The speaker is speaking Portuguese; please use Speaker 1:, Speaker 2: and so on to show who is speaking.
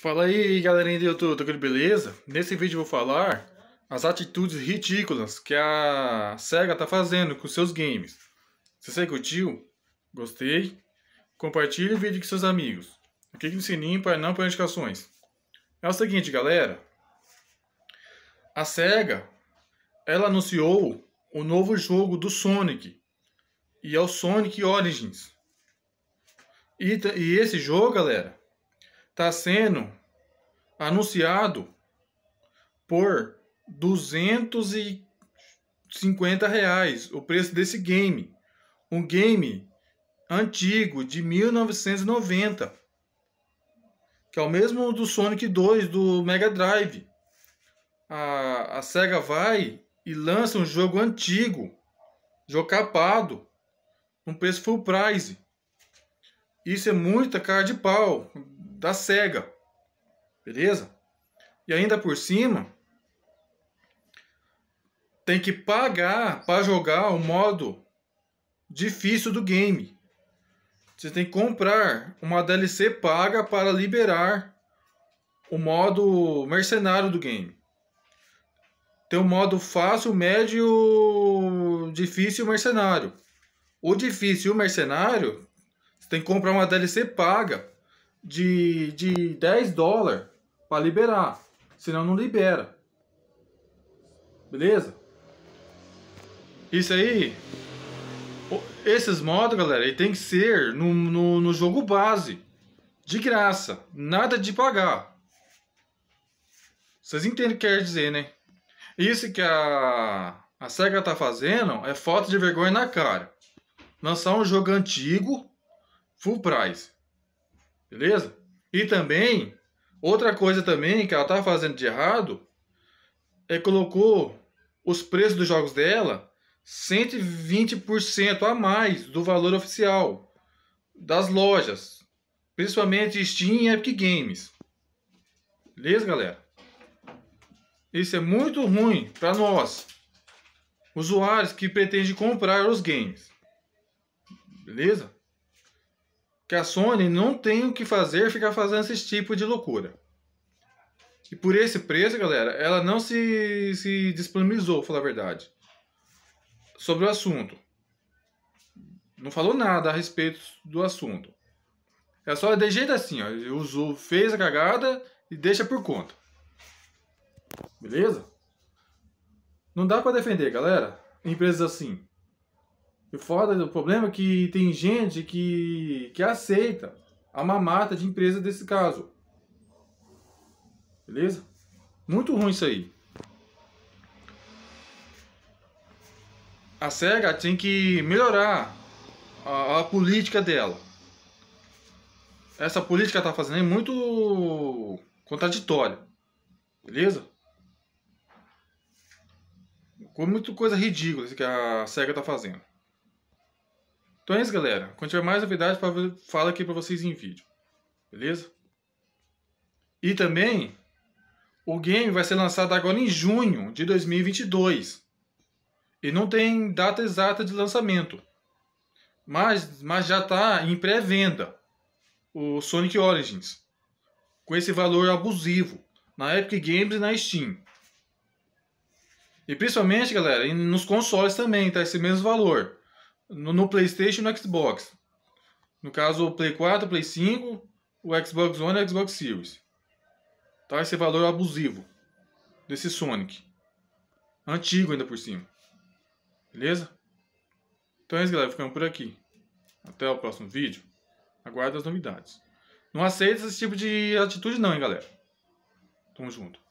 Speaker 1: Fala aí galerinha do YouTube, tá tudo beleza? Nesse vídeo eu vou falar as atitudes ridículas que a SEGA tá fazendo com seus games. Se você curtiu, gostei, compartilhe o vídeo com seus amigos. Clique no sininho para não perder notificações. É o seguinte galera, a SEGA, ela anunciou o novo jogo do Sonic, e é o Sonic Origins. E, e esse jogo galera, está sendo anunciado por 250 reais o preço desse game. Um game antigo de 1990, que é o mesmo do Sonic 2 do Mega Drive. A, a Sega vai e lança um jogo antigo, jogo capado, um preço full price. Isso é muita cara de pau da SEGA. Beleza? E ainda por cima, tem que pagar para jogar o modo difícil do game. Você tem que comprar uma DLC paga para liberar o modo mercenário do game. Tem o modo fácil, médio, difícil e mercenário. O difícil e o mercenário, você tem que comprar uma DLC paga de, de 10 dólares para liberar. Senão não libera. Beleza? Isso aí. Esses modos, galera, ele tem que ser no, no, no jogo base. De graça. Nada de pagar. Vocês entendem o que quer dizer, né? Isso que a, a SEGA tá fazendo é foto de vergonha na cara. Lançar um jogo antigo, full price. Beleza? E também, outra coisa também que ela tá fazendo de errado é colocou os preços dos jogos dela 120% a mais do valor oficial das lojas, principalmente Steam e Epic Games. Beleza, galera? Isso é muito ruim para nós, usuários que pretendem comprar os games. Beleza? que a Sony não tem o que fazer ficar fazendo esse tipo de loucura. E por esse preço, galera, ela não se, se disponibilizou, falar a verdade, sobre o assunto. Não falou nada a respeito do assunto. É só de jeito assim, ó. Usou, fez a cagada e deixa por conta. Beleza? Não dá para defender, galera. Empresas assim. E foda, o problema é que tem gente que, que aceita a mamata de empresa desse caso. Beleza? Muito ruim isso aí. A SEGA tem que melhorar a, a política dela. Essa política tá fazendo é muito contraditória. Beleza? com muita coisa ridícula que a SEGA tá fazendo. Então é isso, galera. Quando tiver mais novidades, fala aqui para vocês em vídeo. Beleza? E também, o game vai ser lançado agora em junho de 2022. E não tem data exata de lançamento. Mas, mas já está em pré-venda o Sonic Origins. Com esse valor abusivo. Na Epic Games e na Steam. E principalmente, galera, nos consoles também, tá? Esse mesmo valor no, no PlayStation e no Xbox. No caso, o Play 4, o Play 5, o Xbox One e o Xbox Series. Tá? Esse é valor abusivo desse Sonic. Antigo ainda por cima. Beleza? Então é isso, galera. Ficamos por aqui. Até o próximo vídeo. Aguardo as novidades. Não aceita esse tipo de atitude não, hein, galera. Tamo junto.